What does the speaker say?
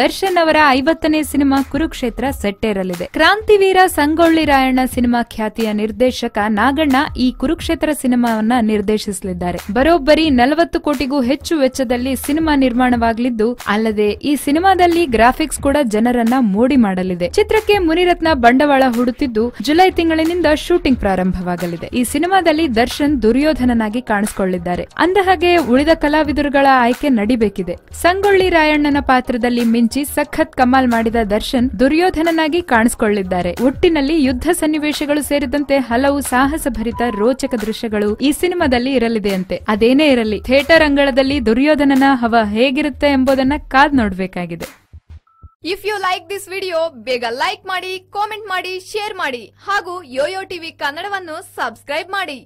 ದರ್ಶನ್ ಅವರ ಐವತ್ತನೇ ಸಿನಿಮಾ ಕುರುಕ್ಷೇತ್ರ ಸೆಟ್ಟೇರಲಿದೆ ಕ್ರಾಂತಿವೀರ ಸಂಗೊಳ್ಳಿ ರಾಯಣ್ಣ ಸಿನಿಮಾ ಖ್ಯಾತಿಯ ನಿರ್ದೇಶಕ ನಾಗಣ್ಣ ಈ ಕುರುಕ್ಷೇತ್ರ ಸಿನಿಮಾವನ್ನ ನಿರ್ದೇಶಿಸಲಿದ್ದಾರೆ ಬರೋಬ್ಬರಿ ನಲವತ್ತು ಕೋಟಿಗೂ ಹೆಚ್ಚು ವೆಚ್ಚದಲ್ಲಿ ಸಿನಿಮಾ ನಿರ್ಮಾಣವಾಗಲಿದ್ದು ಅಲ್ಲದೆ ಈ ಸಿನಿಮಾದಲ್ಲಿ ಗ್ರಾಫಿಕ್ಸ್ ಕೂಡ ಜನರನ್ನ ಮೋಡಿ ಮಾಡಲಿದೆ ಚಿತ್ರಕ್ಕೆ ಮುನಿರತ್ನ ಬಂಡವಾಳ ಹೂಡುತ್ತಿದ್ದು ಜುಲೈ ತಿಂಗಳಿನಿಂದ ಶೂಟಿಂಗ್ ಪ್ರಾರಂಭವಾಗಲಿದೆ ಈ ಸಿನಿಮಾದಲ್ಲಿ ದರ್ಶನ್ ದುರ್ಯೋಧನನಾಗಿ ಕಾಣಿಸಿಕೊಳ್ಳಿದ್ದಾರೆ ಅಂದಹಾಗೆ ಉಳಿದ ಕಲಾವಿದರುಗಳ ಆಯ್ಕೆ ನಡಿಬೇಕಿದೆ ಸಂಗೊಳ್ಳಿ ರಾಯಣ್ಣನ ಪಾತ್ರದಲ್ಲಿ ಮಿಂಚ್ ಮಿಂಚಿ ಸಖತ್ ಕಮಾಲ್ ಮಾಡಿದ ದರ್ಶನ್ ದುರ್ಯೋಧನನಾಗಿ ಕಾಣಿಸಿಕೊಳ್ಳಿದ್ದಾರೆ ಒಟ್ಟಿನಲ್ಲಿ ಯುದ್ಧ ಸನ್ನಿವೇಶಗಳು ಸೇರಿದಂತೆ ಹಲವು ಸಾಹಸ ಭರಿತ ರೋಚಕ ದೃಶ್ಯಗಳು ಈ ಸಿನಿಮಾದಲ್ಲಿ ಇರಲಿದೆಯಂತೆ ಅದೇನೇ ಇರಲಿ ಥಿಯೇಟರ್ ಅಂಗಳದಲ್ಲಿ ದುರ್ಯೋಧನನ ಹವ ಹೇಗಿರುತ್ತೆ ಎಂಬುದನ್ನ ಕಾದ್ ನೋಡಬೇಕಾಗಿದೆ if you like this video ಬೇಗ ಲೈಕ್ ಮಾಡಿ ಕಾಮೆಂಟ್ ಮಾಡಿ ಶೇರ್ ಮಾಡಿ ಹಾಗೂ ಯೋಯೋ ಟಿವಿ ಕನ್ನಡವನ್ನು ಸಬ್ಸ್ಕ್ರೈಬ್ ಮಾಡಿ